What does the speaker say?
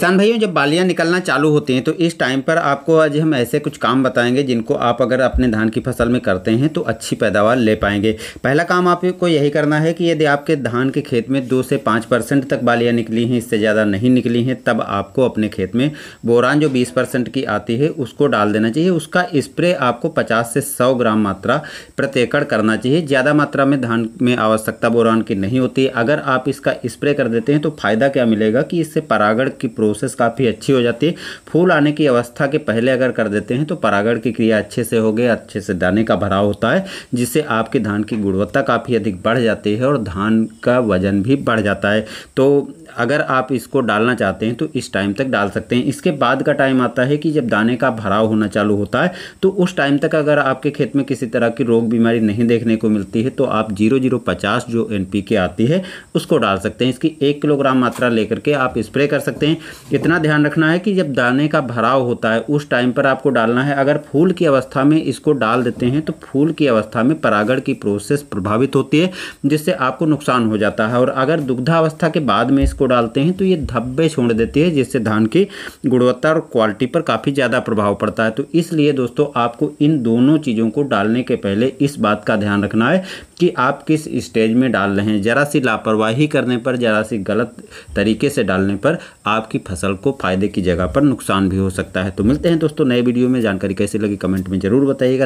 किसान भाइयों जब बालियां निकलना चालू होती हैं तो इस टाइम पर आपको आज हम ऐसे कुछ काम बताएंगे जिनको आप अगर अपने धान की फसल में करते हैं तो अच्छी पैदावार ले पाएंगे पहला काम आपको यही करना है कि यदि आपके धान के खेत में दो से पाँच परसेंट तक बालियां निकली हैं इससे ज़्यादा नहीं निकली हैं तब आपको अपने खेत में बोरान जो बीस परसेंट की आती है उसको डाल देना चाहिए उसका स्प्रे आपको पचास से सौ ग्राम मात्रा प्रति एकड़ करना चाहिए ज़्यादा मात्रा में धान में आवश्यकता बोरान की नहीं होती अगर आप इसका स्प्रे कर देते हैं तो फ़ायदा क्या मिलेगा कि इससे परागण की प्रो प्रोसेस काफ़ी अच्छी हो जाती है फूल आने की अवस्था के पहले अगर कर देते हैं तो परागण की क्रिया अच्छे से हो गई अच्छे से दाने का भराव होता है जिससे आपके धान की गुणवत्ता काफ़ी अधिक बढ़ जाती है और धान का वजन भी बढ़ जाता है तो अगर आप इसको डालना चाहते हैं तो इस टाइम तक डाल सकते हैं इसके बाद का टाइम आता है कि जब दाने का भराव होना चालू होता है तो उस टाइम तक अगर आपके खेत में किसी तरह की रोग बीमारी नहीं देखने को मिलती है तो आप जीरो जीरो पचास जो एन आती है उसको डाल सकते हैं इसकी एक किलोग्राम मात्रा लेकर के आप स्प्रे कर सकते हैं इतना ध्यान रखना है कि जब दाने का भराव होता है उस टाइम पर आपको डालना है अगर फूल की अवस्था में इसको डाल देते हैं तो फूल की अवस्था में परागण की प्रोसेस प्रभावित होती है जिससे आपको नुकसान हो जाता है और अगर दुग्धावस्था के बाद में इसको डालते हैं तो ये धब्बे छोड़ देती है जिससे धान की गुणवत्ता और क्वालिटी पर काफ़ी ज़्यादा प्रभाव पड़ता है तो इसलिए दोस्तों आपको इन दोनों चीज़ों को डालने के पहले इस बात का ध्यान रखना है कि आप किस स्टेज में डाल रहे हैं ज़रा सी लापरवाही करने पर ज़रा सी गलत तरीके से डालने पर आपकी फसल को फ़ायदे की जगह पर नुकसान भी हो सकता है तो मिलते हैं दोस्तों नए वीडियो में जानकारी कैसी लगी कमेंट में ज़रूर बताइएगा